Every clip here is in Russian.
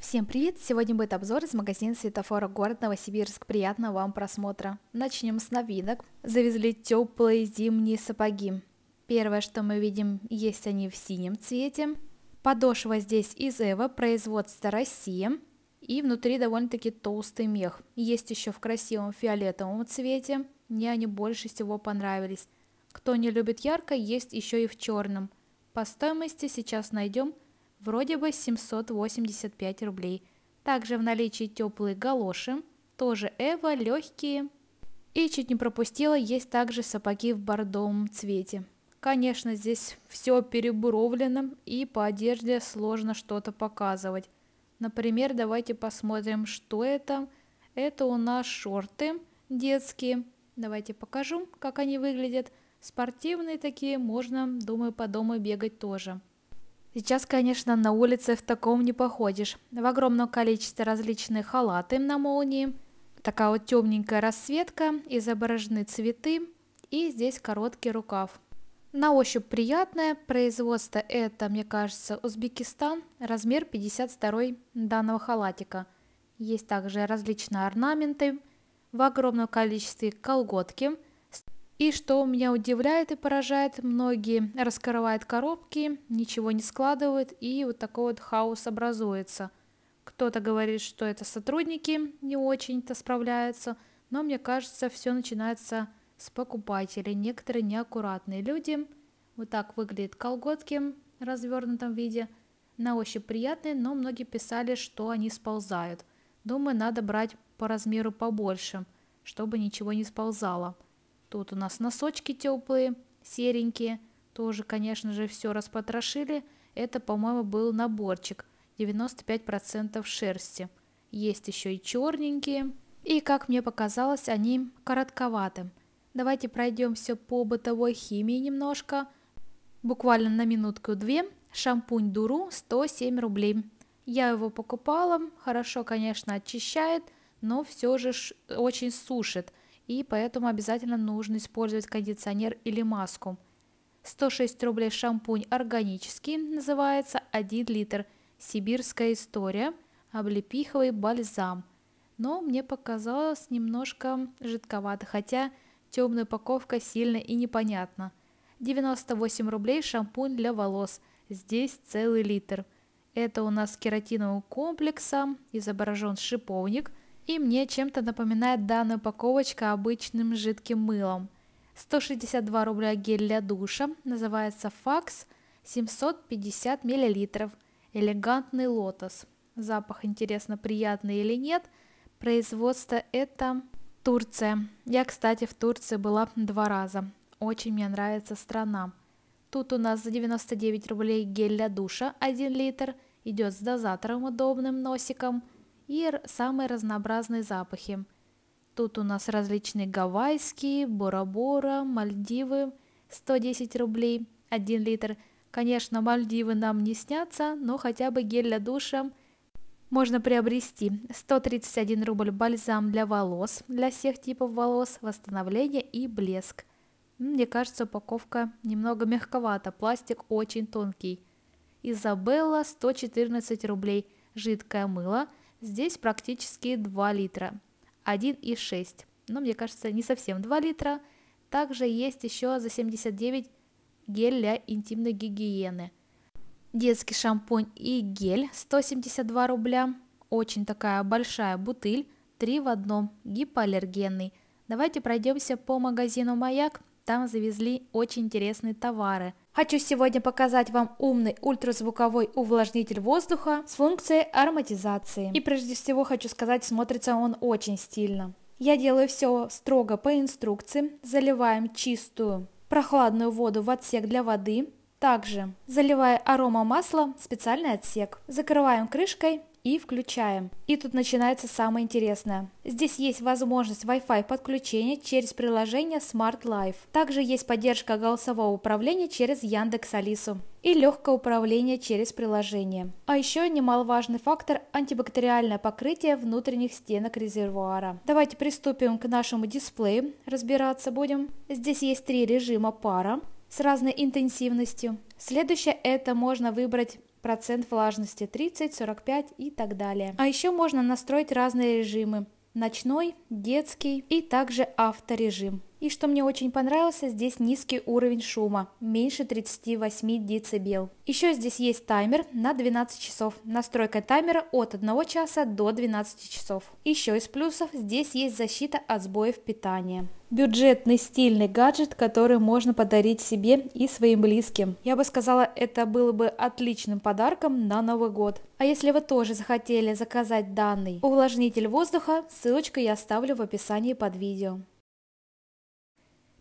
Всем привет! Сегодня будет обзор из магазина светофора город Новосибирск. Приятного вам просмотра! Начнем с новинок. Завезли теплые зимние сапоги. Первое, что мы видим, есть они в синем цвете. Подошва здесь из Эва, производство России. И внутри довольно-таки толстый мех. Есть еще в красивом фиолетовом цвете. Мне они больше всего понравились. Кто не любит ярко, есть еще и в черном. По стоимости сейчас найдем – вроде бы 785 рублей. Также в наличии теплые галоши, тоже Эва, легкие. И чуть не пропустила, есть также сапоги в бордовом цвете. Конечно, здесь все перебуровлено и по одежде сложно что-то показывать. Например, давайте посмотрим, что это. Это у нас шорты детские. Давайте покажу, как они выглядят. Спортивные такие, можно, думаю, по дому бегать тоже. Сейчас, конечно, на улице в таком не походишь. В огромном количестве различные халаты на молнии, такая вот темненькая расцветка, изображены цветы и здесь короткий рукав. На ощупь приятное, производство это, мне кажется, Узбекистан, размер 52 данного халатика. Есть также различные орнаменты, в огромном количестве колготки – и что меня удивляет и поражает, многие раскрывают коробки, ничего не складывают, и вот такой вот хаос образуется. Кто-то говорит, что это сотрудники не очень-то справляются, но мне кажется, все начинается с покупателей. Некоторые неаккуратные люди. Вот так выглядят колготки в развернутом виде. На ощупь приятные, но многие писали, что они сползают. Думаю, надо брать по размеру побольше, чтобы ничего не сползало. Тут у нас носочки теплые, серенькие. Тоже, конечно же, все распотрошили. Это, по-моему, был наборчик. 95% шерсти. Есть еще и черненькие. И, как мне показалось, они коротковаты. Давайте пройдемся по бытовой химии немножко. Буквально на минутку-две. Шампунь Дуру 107 рублей. Я его покупала, хорошо, конечно, очищает, но все же очень сушит – и поэтому обязательно нужно использовать кондиционер или маску. 106 рублей шампунь органический, называется 1 литр. Сибирская история, облепиховый бальзам. Но мне показалось немножко жидковато, хотя темная упаковка сильно и непонятна. 98 рублей шампунь для волос, здесь целый литр. Это у нас с кератиновым комплексом, а, изображен шиповник – и мне чем-то напоминает данная упаковочка обычным жидким мылом. 162 рубля гель для душа, называется Факс, 750 мл, элегантный лотос. Запах, интересно, приятный или нет. Производство это Турция. Я, кстати, в Турции была два раза. Очень мне нравится страна. Тут у нас за 99 рублей гель для душа 1 литр, идет с дозатором удобным носиком – и самые разнообразные запахи. Тут у нас различные гавайские, Бора-Бора, Мальдивы, 110 рублей, 1 литр. Конечно, Мальдивы нам не снятся, но хотя бы гель для душа можно приобрести. 131 рубль бальзам для волос, для всех типов волос, восстановление и блеск. Мне кажется, упаковка немного мягковата, пластик очень тонкий. Изабелла 114 рублей, жидкое мыло – Здесь практически 2 литра, 1,6, но мне кажется не совсем 2 литра. Также есть еще за 79 гель для интимной гигиены. Детский шампунь и гель 172 рубля. Очень такая большая бутыль, 3 в одном, гипоаллергенный. Давайте пройдемся по магазину «Маяк». Там завезли очень интересные товары. Хочу сегодня показать вам умный ультразвуковой увлажнитель воздуха с функцией ароматизации. И прежде всего хочу сказать, смотрится он очень стильно. Я делаю все строго по инструкции. Заливаем чистую прохладную воду в отсек для воды. Также заливая аромамасло в специальный отсек. Закрываем крышкой и включаем. И тут начинается самое интересное. Здесь есть возможность Wi-Fi подключения через приложение Smart Life. Также есть поддержка голосового управления через Яндекс Алису и легкое управление через приложение. А еще немаловажный фактор – антибактериальное покрытие внутренних стенок резервуара. Давайте приступим к нашему дисплею, разбираться будем. Здесь есть три режима пара с разной интенсивностью. Следующее – это можно выбрать процент влажности 30, 45 и так далее. А еще можно настроить разные режимы. Ночной, детский и также авторежим. И что мне очень понравилось, здесь низкий уровень шума, меньше 38 дБ. Еще здесь есть таймер на 12 часов, настройка таймера от 1 часа до 12 часов. Еще из плюсов здесь есть защита от сбоев питания. Бюджетный стильный гаджет, который можно подарить себе и своим близким. Я бы сказала, это было бы отличным подарком на Новый год. А если вы тоже захотели заказать данный увлажнитель воздуха, ссылочку я оставлю в описании под видео.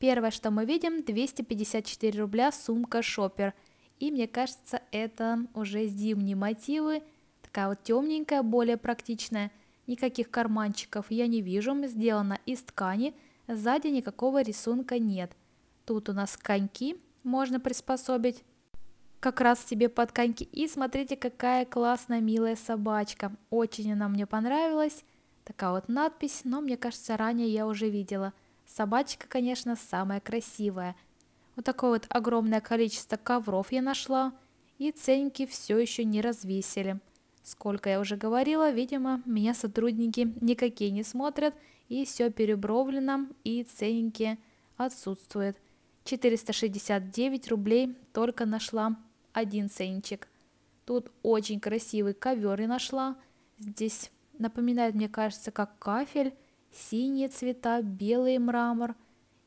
Первое, что мы видим, 254 рубля сумка шопер. И мне кажется, это уже зимние мотивы. Такая вот темненькая, более практичная. Никаких карманчиков я не вижу, сделана из ткани. Сзади никакого рисунка нет. Тут у нас коньки можно приспособить как раз себе под коньки. И смотрите, какая классная, милая собачка. Очень она мне понравилась. Такая вот надпись, но мне кажется, ранее я уже видела – Собачка, конечно, самая красивая. Вот такое вот огромное количество ковров я нашла, и ценники все еще не развесили. Сколько я уже говорила, видимо, меня сотрудники никакие не смотрят, и все перебровлено, и ценники отсутствуют. 469 рублей только нашла один ценничек. Тут очень красивый ковер я нашла. Здесь напоминает, мне кажется, как кафель синие цвета, белый мрамор.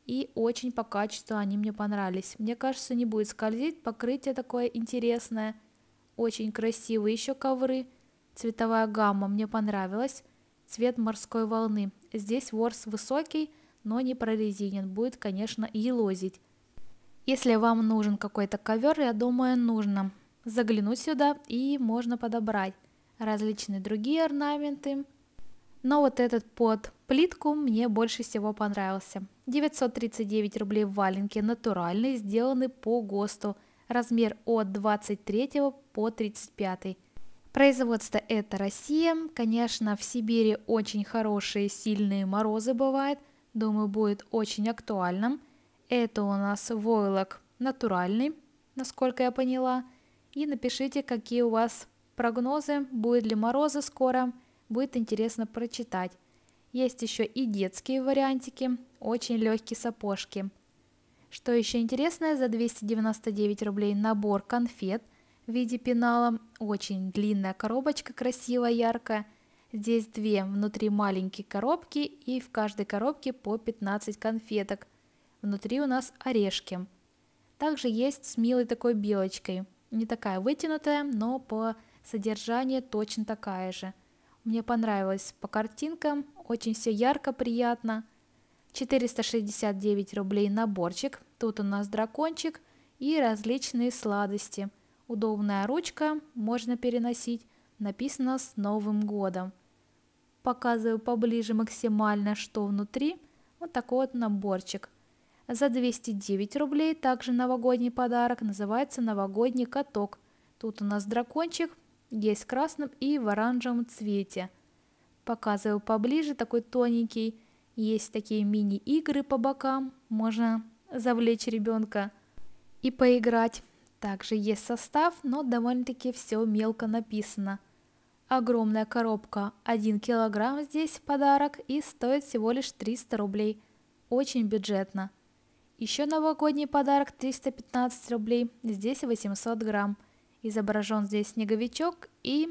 И очень по качеству они мне понравились. Мне кажется, не будет скользить, покрытие такое интересное. Очень красивые еще ковры. Цветовая гамма мне понравилась. Цвет морской волны. Здесь ворс высокий, но не прорезинен. Будет, конечно, елозить. Если вам нужен какой-то ковер, я думаю, нужно заглянуть сюда и можно подобрать различные другие орнаменты, но вот этот под плитку мне больше всего понравился. 939 рублей валенки натуральные сделаны по ГОСТу, размер от 23 по 35. Производство это Россия, конечно, в Сибири очень хорошие сильные морозы бывают, думаю, будет очень актуальным. Это у нас войлок натуральный, насколько я поняла. И напишите, какие у вас прогнозы, будет ли морозы скоро – будет интересно прочитать. Есть еще и детские вариантики, очень легкие сапожки. Что еще интересное, за 299 рублей набор конфет в виде пенала, очень длинная коробочка, красивая, яркая. Здесь две внутри маленькие коробки и в каждой коробке по 15 конфеток. Внутри у нас орешки. Также есть с милой такой белочкой. Не такая вытянутая, но по содержанию точно такая же. Мне понравилось по картинкам, очень все ярко, приятно. 469 рублей наборчик, тут у нас дракончик и различные сладости. Удобная ручка, можно переносить, написано «С Новым годом». Показываю поближе максимально, что внутри. Вот такой вот наборчик. За 209 рублей также новогодний подарок, называется новогодний каток. Тут у нас дракончик, есть в красном и в оранжевом цвете. Показываю поближе, такой тоненький. Есть такие мини-игры по бокам, можно завлечь ребенка и поиграть. Также есть состав, но довольно-таки все мелко написано. Огромная коробка, 1 килограмм здесь подарок и стоит всего лишь 300 рублей. Очень бюджетно. Еще новогодний подарок 315 рублей, здесь 800 грамм изображен здесь снеговичок и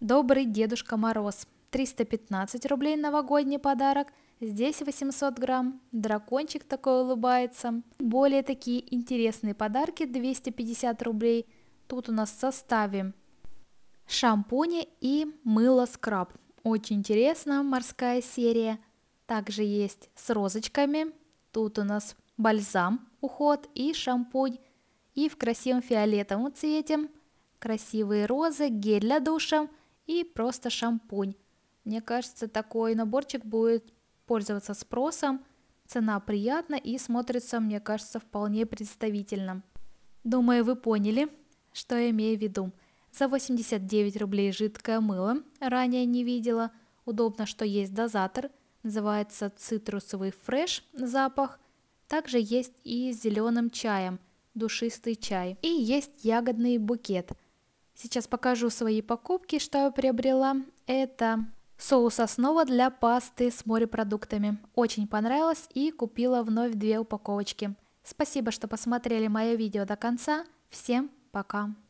добрый Дедушка Мороз. 315 рублей новогодний подарок, здесь 800 грамм, дракончик такой улыбается. Более такие интересные подарки 250 рублей, тут у нас в составе шампуни и мыло скраб. Очень интересно, морская серия. Также есть с розочками, тут у нас бальзам, уход и шампунь и в красивом фиолетовом цвете, красивые розы, гель для душа и просто шампунь. Мне кажется, такой наборчик будет пользоваться спросом, цена приятна и смотрится, мне кажется, вполне представительно. Думаю, вы поняли, что я имею в виду. За 89 рублей жидкое мыло, ранее не видела. Удобно, что есть дозатор, называется цитрусовый фреш запах. Также есть и с зеленым чаем – душистый чай и есть ягодный букет. Сейчас покажу свои покупки, что я приобрела. Это соус основа для пасты с морепродуктами. Очень понравилось и купила вновь две упаковочки. Спасибо, что посмотрели мое видео до конца. Всем пока!